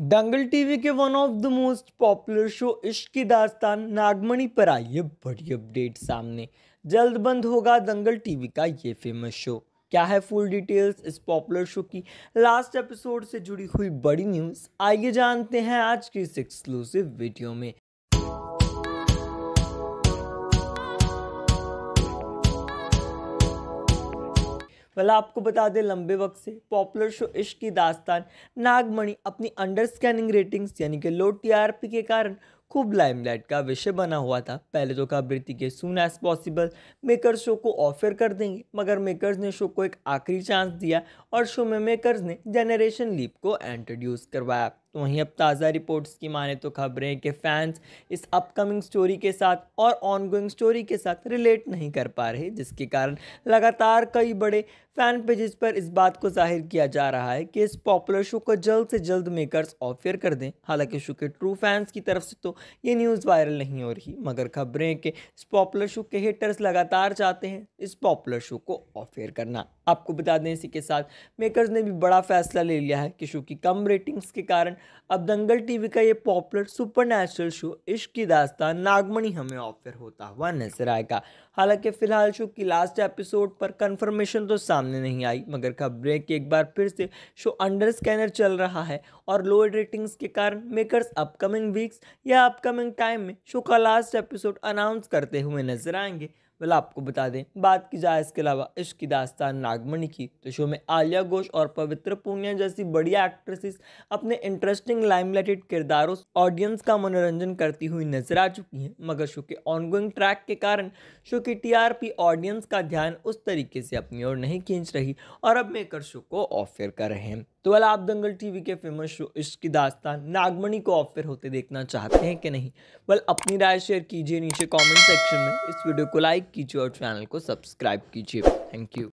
दंगल TV के one of the most popular show Ishq Ki दास्तान नागमणि पर आई है बड़ी अपडेट सामने जल्द बंद होगा दंगल टीवी का ये फेमस शो क्या है फुल डिटेल्स इस पॉपुलर शो की लास्ट एपिसोड से जुड़ी हुई बड़ी न्यूज़ आइए जानते हैं आज की इस एक्सक्लूसिव वीडियो में वाला आपको बता दें लंबे वक्त से पॉपुलर शो इश्क की दास्तान नागमणि अपनी अंडर स्कैनिंग रेटिंग्स यानी कि लो टीआरपी के कारण खूब लाइमलाइट का विषय बना हुआ था पहले तो कहा ब्रिति के soon as possible makers show को ऑफर कर देंगे मगर मेकर्स ने शो को एक आखिरी चांस दिया और शो में मेकर्स ने जनरेशन लीप को इंट्रोड्यूस करवाया तो वहीं अब ताज़ा रिपोर्ट्स की माने तो खबरें कि फैंस इस अपकमिंग स्टोरी के साथ और ऑनगोइंग स्टोरी के साथ रिलेट नहीं कर पा रहे जिसके कारण लगातार कई बड़े फैन पेजेस पर इस बात को जाहिर किया जा रहा है कि इस पॉपुलर शो को जल्द से जल्द मेकर्स ऑफेयर कर दें हालांकि शो के ट्रू फैंस की तरफ से तो ये न्यूज़ वायरल नहीं हो रही मगर खबरें कि इस पॉपुलर शो के हेटर्स लगातार चाहते हैं इस पॉपुलर शो को ऑफेयर करना आपको बता दें इसी के साथ मेकर्स ने भी बड़ा फैसला ले लिया है कि शो की कम रेटिंग्स के कारण अब दंगल टीवी का ये popular super natural show Ishq Ki दास्तान नागमणी हमें ऑफर होता हुआ नजर आएगा हालांकि फिलहाल शो की लास्ट एपिसोड पर कंफर्मेशन तो सामने नहीं आई मगर खबरें कि एक बार फिर से शो अंडर स्कैनर चल रहा है और लो रेटिंग्स के कारण मेकर्स अपकमिंग वीक्स या अपकमिंग टाइम में शो का लास्ट एपिसोड अनाउंस करते हुए नजर आएंगे वाला आपको बता दें बात की जाए इसके अलावा इश्क की दास्तान नागमणि की तो शो में आलिया घोष और पवित्र पूनिया जैसी बढ़िया एक्ट्रेसेस अपने इंटरेस्टिंग लाइमलाइटेड किरदारों ऑडियंस का मनोरंजन करती हुई नजर आ चुकी हैं मगर शो के ऑनगोइंग ट्रैक के कारण शो की टीआरपी ऑडियंस का ध्यान उस तरीके से अपनी ओर नहीं खींच रही और अब मेकर शो को ऑफ कर रहे हैं तो वाला आप दंगल टीवी के फेमस शो इश्क दास्तान नागमणि को ऑफर होते देखना चाहते हैं कि नहीं बल अपनी राय शेयर कीजिए नीचे कमेंट सेक्शन में इस वीडियो को लाइक कीजिए और चैनल को सब्सक्राइब कीजिए थैंक यू